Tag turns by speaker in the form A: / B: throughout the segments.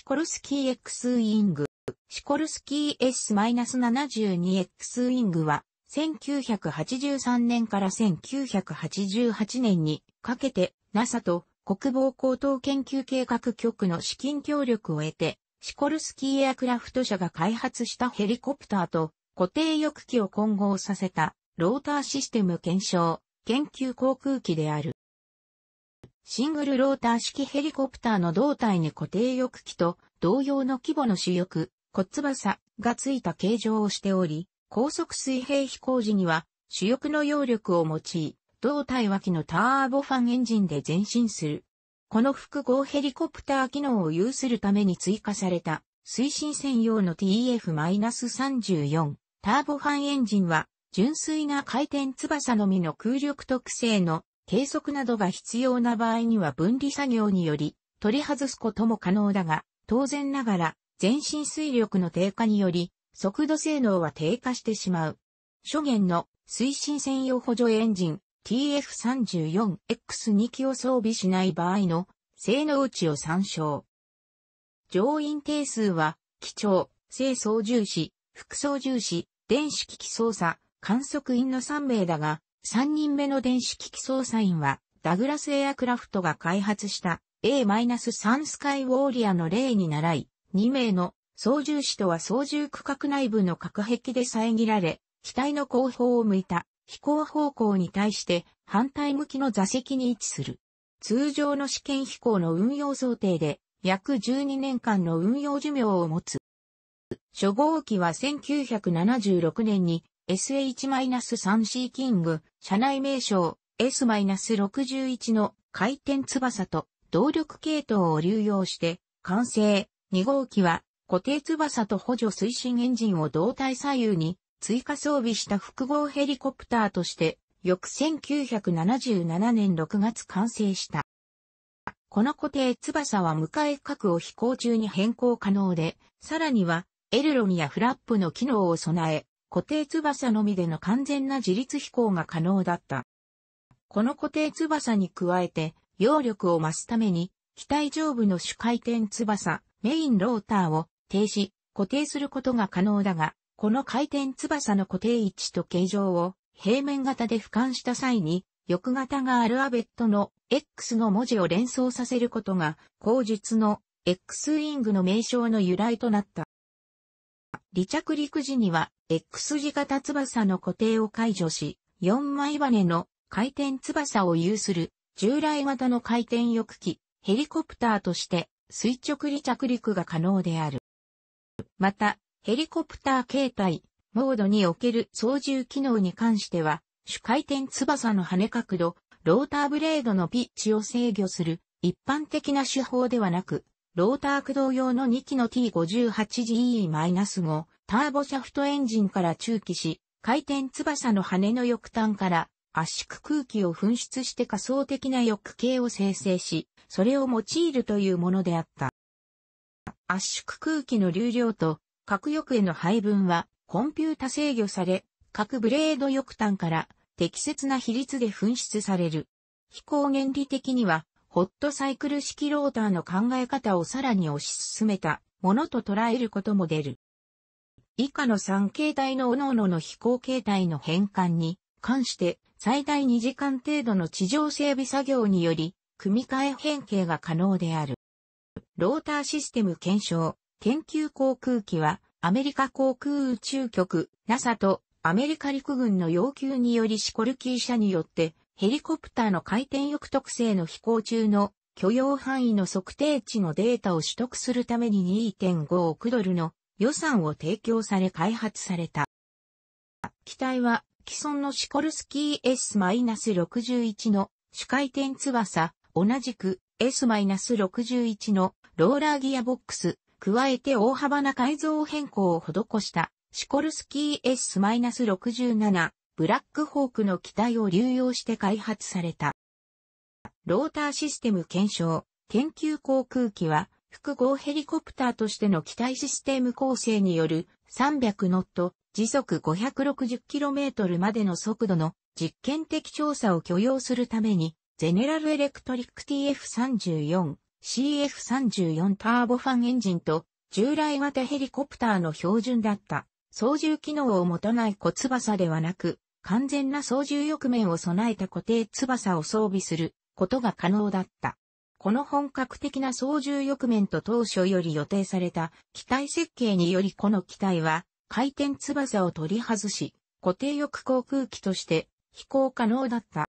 A: シコルスキー X ウィング、シコルスキー S-72X ウィングは、1983年から1988年にかけて NASA と国防高等研究計画局の資金協力を得て、シコルスキーエアクラフト社が開発したヘリコプターと固定翼機を混合させたローターシステム検証研究航空機である。シングルローター式ヘリコプターの胴体に固定翼機と同様の規模の主翼、骨翼がついた形状をしており、高速水平飛行時には主翼の揚力を用い、胴体脇のターボファンエンジンで前進する。この複合ヘリコプター機能を有するために追加された推進専用の TF-34 ターボファンエンジンは純粋な回転翼のみの空力特性の計測などが必要な場合には分離作業により取り外すことも可能だが、当然ながら全身水力の低下により速度性能は低下してしまう。初言の推進専用補助エンジン TF34X2 機を装備しない場合の性能値を参照。乗員定数は、機長、清操縦士、副操縦士、電子機器操作、観測員の3名だが、3人目の電子機器操作員は、ダグラスエアクラフトが開発した A-3 スカイウォーリアの例に習い、2名の操縦士とは操縦区画内部の隔壁で遮られ、機体の後方を向いた飛行方向に対して反対向きの座席に位置する。通常の試験飛行の運用想定で約12年間の運用寿命を持つ。初号機は1976年に SH-3C キング、社内名称 S-61 の回転翼と動力系統を流用して、完成2号機は固定翼と補助推進エンジンを胴体左右に追加装備した複合ヘリコプターとして、翌1977年6月完成した。この固定翼は迎え角を飛行中に変更可能で、さらにはエルロンやフラップの機能を備え、固定翼のみでの完全な自立飛行が可能だった。この固定翼に加えて、揚力を増すために、機体上部の主回転翼、メインローターを停止、固定することが可能だが、この回転翼の固定位置と形状を平面型で俯瞰した際に、翼型がアルファベットの X の文字を連想させることが、後述の X ウィングの名称の由来となった。離着陸時には X 字型翼の固定を解除し、4枚羽の回転翼を有する従来型の回転翼機、ヘリコプターとして垂直離着陸が可能である。また、ヘリコプター形態、モードにおける操縦機能に関しては、主回転翼の羽角度、ローターブレードのピッチを制御する一般的な手法ではなく、ローター駆動用の2機の T58GE-5 ターボシャフトエンジンから中期し、回転翼の羽の翼端から圧縮空気を噴出して仮想的な翼形を生成し、それを用いるというものであった。圧縮空気の流量と核翼への配分はコンピュータ制御され、各ブレード翼端から適切な比率で噴出される。飛行原理的にはホットサイクル式ローターの考え方をさらに推し進めたものと捉えることも出る。以下の3形態の各々の飛行形態の変換に関して最大2時間程度の地上整備作業により組み替え変形が可能である。ローターシステム検証研究航空機はアメリカ航空宇宙局 NASA とアメリカ陸軍の要求によりシコルキー社によってヘリコプターの回転翼特性の飛行中の許容範囲の測定値のデータを取得するために2.5億ドルの予算を提供され開発された。機体は既存のシコルスキー S-61 の主回転翼、同じく S-61 のローラーギアボックス、加えて大幅な改造変更を施したシコルスキー S-67 ブラックホークの機体を流用して開発された。ローターシステム検証、研究航空機は、複合ヘリコプターとしての機体システム構成による300ノット、時速 560km までの速度の実験的調査を許容するために、ゼネラルエレクトリック TF34、CF34 ターボファンエンジンと従来型ヘリコプターの標準だった操縦機能を持たない小翼ではなく、完全な操縦翼面を備えた固定翼を装備することが可能だった。この本格的な操縦翼面と当初より予定された機体設計によりこの機体は回転翼を取り外し、固定翼航空機として飛行可能だった。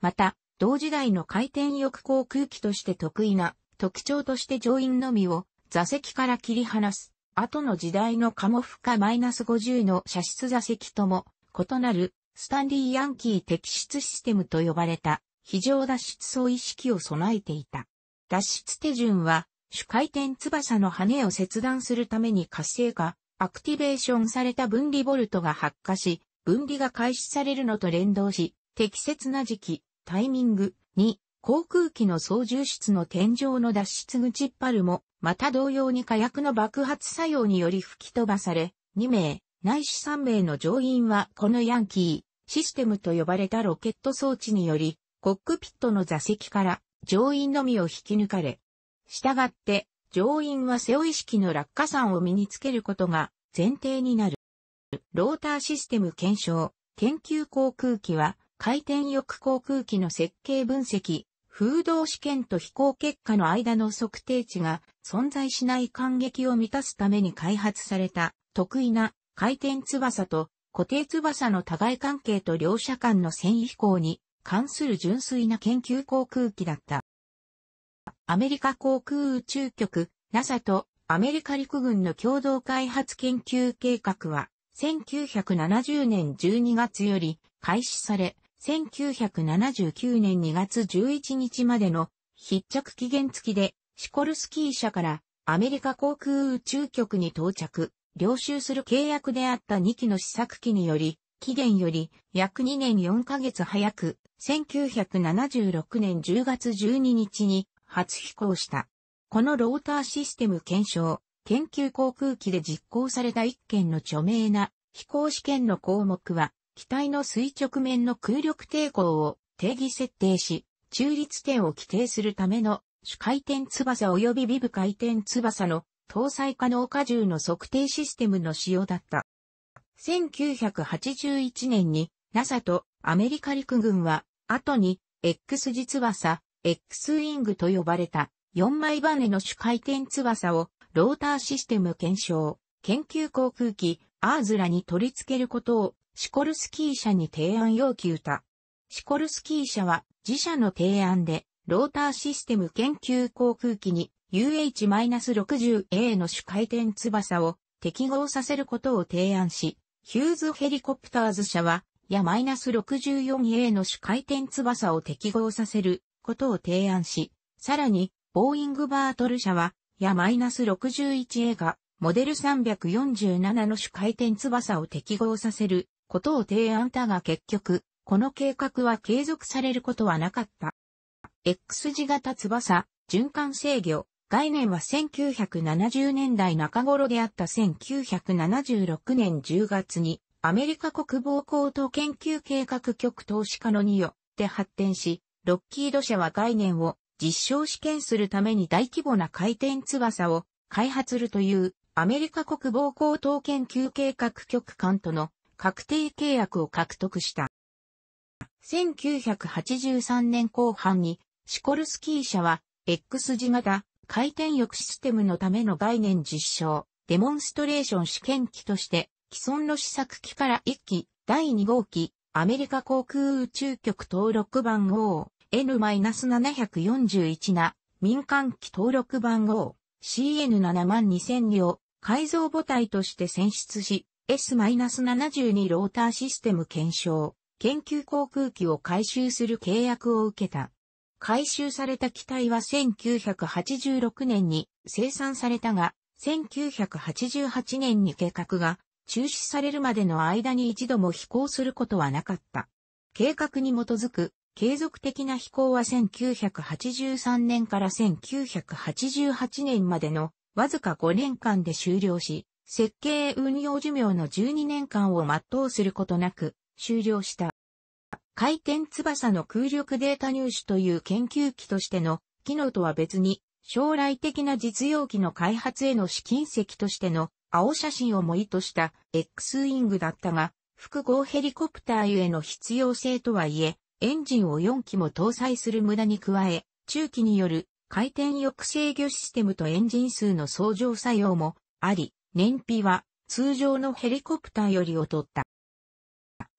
A: また、同時代の回転翼航空機として得意な特徴として乗員のみを座席から切り離す。後の時代のカモフカマイナス50の射出座席とも異なるスタンリー・ヤンキー摘出システムと呼ばれた非常脱出層意識を備えていた。脱出手順は、主回転翼の羽を切断するために活性化、アクティベーションされた分離ボルトが発火し、分離が開始されるのと連動し、適切な時期、タイミングに、航空機の操縦室の天井の脱出口っパルも、また同様に火薬の爆発作用により吹き飛ばされ、2名、内視3名の乗員はこのヤンキー、システムと呼ばれたロケット装置により、コックピットの座席から乗員のみを引き抜かれ、したがって乗員は背負い式の落下傘を身につけることが前提になる。ローターシステム検証、研究航空機は回転翼航空機の設計分析、風洞試験と飛行結果の間の測定値が存在しない感激を満たすために開発された得意な回転翼と固定翼の互い関係と両者間の繊維飛行に関する純粋な研究航空機だった。アメリカ航空宇宙局 NASA とアメリカ陸軍の共同開発研究計画は1970年12月より開始され、1979年2月11日までの筆着期限付きでシコルスキー社からアメリカ航空宇宙局に到着、領収する契約であった2期の試作機により、期限より約2年4ヶ月早く、1976年10月12日に初飛行した。このローターシステム検証、研究航空機で実行された1件の著名な飛行試験の項目は、機体の垂直面の空力抵抗を定義設定し、中立点を規定するための主回転翼及びビブ回転翼の搭載可能荷重の測定システムの使用だった。1981年に NASA とアメリカ陸軍は、後に X 字翼、X ウィングと呼ばれた4枚バネの主回転翼をローターシステム検証、研究航空機、アーズラに取り付けることをシコルスキー社に提案要求た。シコルスキー社は自社の提案でローターシステム研究航空機に UH-60A の主回転翼を適合させることを提案し、ヒューズヘリコプターズ社は、や -64A の主回転翼を適合させることを提案し、さらに、ボーイングバートル社は、や -61A が、モデル347の主回転翼を適合させることを提案だが結局、この計画は継続されることはなかった。X 字型翼、循環制御、概念は1970年代中頃であった1976年10月にアメリカ国防高等研究計画局投資家のによって発展し、ロッキード社は概念を実証試験するために大規模な回転翼を開発するというアメリカ国防高等研究計画局間との確定契約を獲得した。1983年後半にシコルスキー社は X 字型回転翼システムのための概念実証、デモンストレーション試験機として、既存の試作機から1機、第2号機、アメリカ航空宇宙局登録番号 N-741 な民間機登録番号 CN72000 両改造母体として選出し S-72 ローターシステム検証研究航空機を回収する契約を受けた。回収された機体は1986年に生産されたが、1988年に計画が中止されるまでの間に一度も飛行することはなかった。計画に基づく継続的な飛行は1983年から1988年までのわずか5年間で終了し、設計運用寿命の12年間を全うすることなく終了した。回転翼の空力データ入手という研究機としての機能とは別に、将来的な実用機の開発への試金石としての青写真を模擬とした X ウィングだったが、複合ヘリコプターゆえの必要性とはいえ、エンジンを4機も搭載する無駄に加え、中期による回転抑制御システムとエンジン数の相乗作用もあり、燃費は通常のヘリコプターより劣った。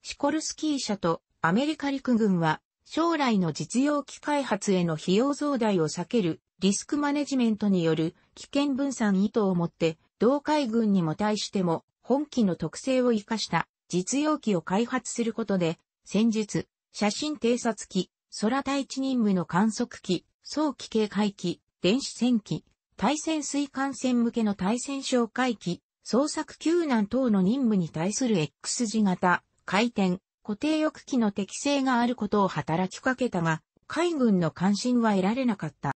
A: シコルスキー社とアメリカ陸軍は将来の実用機開発への費用増大を避けるリスクマネジメントによる危険分散意図を持って同海軍にも対しても本機の特性を活かした実用機を開発することで戦術、写真偵察機、空対地任務の観測機、早期警戒機、電子戦機、対戦水艦船向けの対戦哨戒機、捜索救難等の任務に対する X 字型、回転、固定翼機の適性があることを働きかけたが、海軍の関心は得られなかった。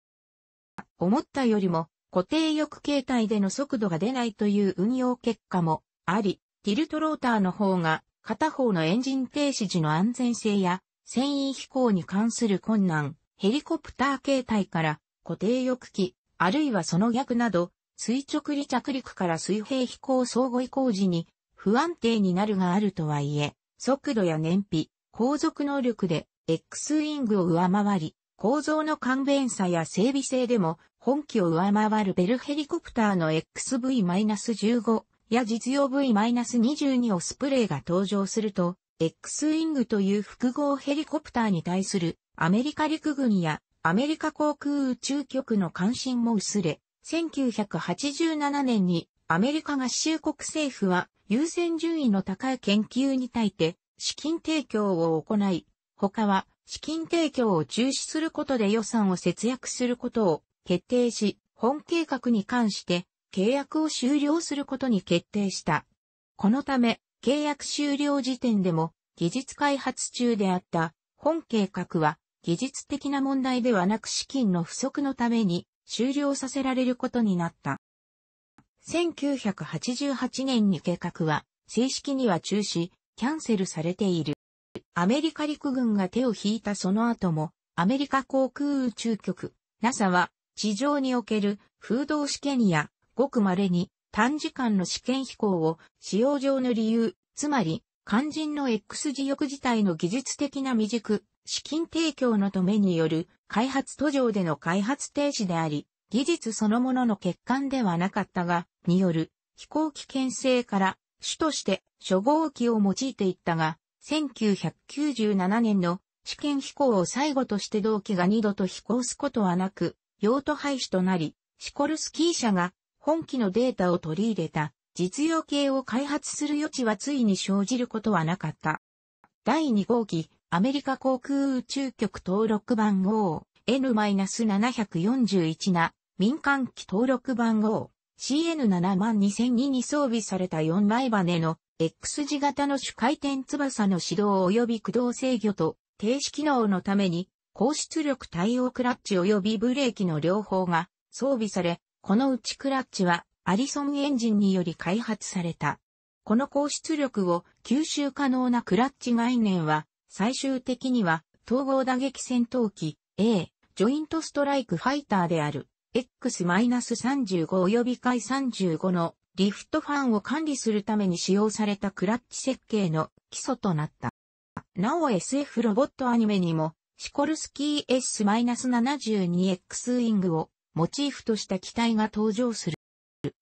A: 思ったよりも固定翼形態での速度が出ないという運用結果もあり、ティルトローターの方が片方のエンジン停止時の安全性や繊維飛行に関する困難、ヘリコプター形態から固定翼機、あるいはその逆など、垂直離着陸から水平飛行相互移行時に不安定になるがあるとはいえ、速度や燃費、航続能力で X ウィングを上回り、構造の簡便さや整備性でも本機を上回るベルヘリコプターの XV-15 や実用 V-22 をスプレーが登場すると、X ウィングという複合ヘリコプターに対するアメリカ陸軍やアメリカ航空宇宙局の関心も薄れ、1987年にアメリカ合衆国政府は優先順位の高い研究に対して資金提供を行い、他は資金提供を中止することで予算を節約することを決定し、本計画に関して契約を終了することに決定した。このため、契約終了時点でも技術開発中であった本計画は技術的な問題ではなく資金の不足のために終了させられることになった。1988年に計画は正式には中止、キャンセルされている。アメリカ陸軍が手を引いたその後も、アメリカ航空宇宙局、NASA は地上における風洞試験やごく稀に短時間の試験飛行を使用上の理由、つまり肝心の X 自翼自体の技術的な未熟、資金提供のためによる開発途上での開発停止であり、技術そのものの欠陥ではなかったが、による飛行機牽制から主として初号機を用いていったが、1997年の試験飛行を最後として同機が2度と飛行すことはなく、用途廃止となり、シコルスキー社が本機のデータを取り入れた実用系を開発する余地はついに生じることはなかった。第2号機、アメリカ航空宇宙局登録番号 N-741 な民間機登録番号 CN72002 に装備された4枚羽の X 字型の主回転翼の指導及び駆動制御と停止機能のために高出力対応クラッチ及びブレーキの両方が装備され、このうちクラッチはアリソンエンジンにより開発された。この高出力を吸収可能なクラッチ概念は最終的には統合打撃戦闘機 A ジョイントストライクファイターである。X-35 及び解35のリフトファンを管理するために使用されたクラッチ設計の基礎となった。なお SF ロボットアニメにも、シコルスキー S-72X ウィングをモチーフとした機体が登場する。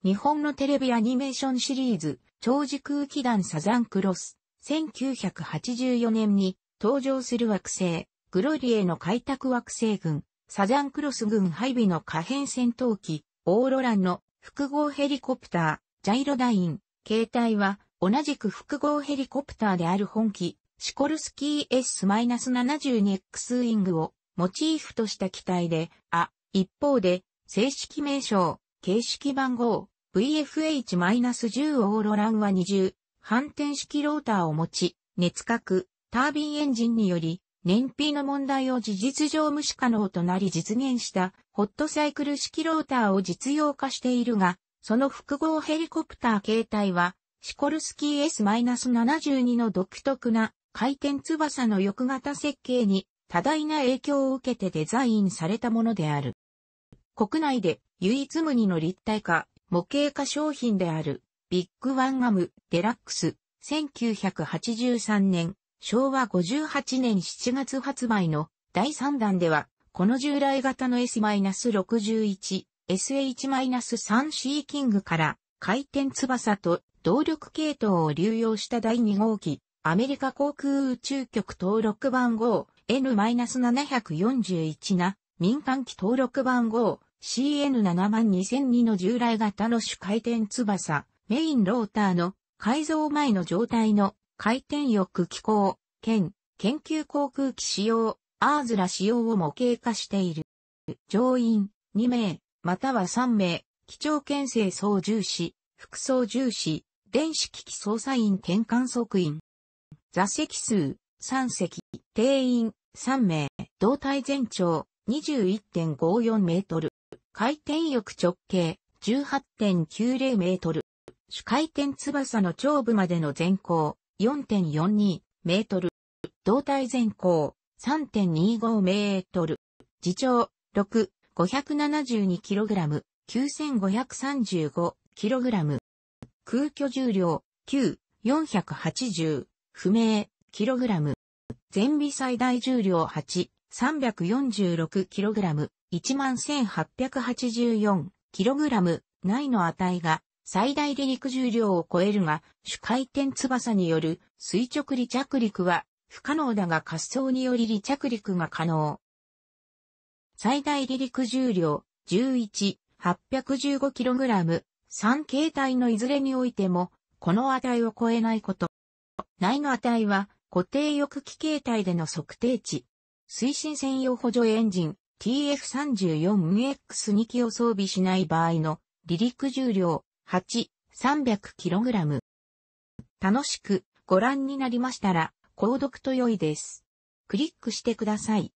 A: 日本のテレビアニメーションシリーズ、超時空気団サザンクロス、1984年に登場する惑星、グロリエの開拓惑星群、サザンクロス軍配備の可変戦闘機、オーロランの複合ヘリコプター、ジャイロダイン、形態は同じく複合ヘリコプターである本機、シコルスキー S-72X ウィングをモチーフとした機体で、あ、一方で、正式名称、形式番号、VFH-10 オーロランは20、反転式ローターを持ち、熱核、タービンエンジンにより、燃費の問題を事実上無視可能となり実現したホットサイクル式ローターを実用化しているが、その複合ヘリコプター形態は、シコルスキー S-72 の独特な回転翼の翼型設計に多大な影響を受けてデザインされたものである。国内で唯一無二の立体化、模型化商品であるビッグワンガムデラックス1983年昭和58年7月発売の第3弾では、この従来型の S-61、SH-3C キングから回転翼と動力系統を流用した第2号機、アメリカ航空宇宙局登録番号 N-741 な民間機登録番号 CN72002 の従来型の主回転翼、メインローターの改造前の状態の回転翼機構、兼、研究航空機使用、アーズラ使用を模型化している。乗員、2名、または3名、機長編成操縦士、副操縦士、電子機器操作員転換即員。座席数、3席、定員、3名、胴体全長、21.54メートル。回転翼直径、18.90メートル。主回転翼の頂部までの全高、4.42メートル。胴体全高3.25メートル。自長6、572キログラム、9535キログラム。空虚重量9、480不明キログラム。全尾最大重量8、346キログラム、11884キログラム。内の値が最大離陸重量を超えるが、主回転翼による垂直離着陸は不可能だが滑走により離着陸が可能。最大離陸重量 11,815kg、3形態のいずれにおいても、この値を超えないこと。内の値は固定翼機形態での測定値。推進専用補助エンジン TF34MX2 機を装備しない場合の離陸重量8、300kg。楽しくご覧になりましたら、購読と良いです。クリックしてください。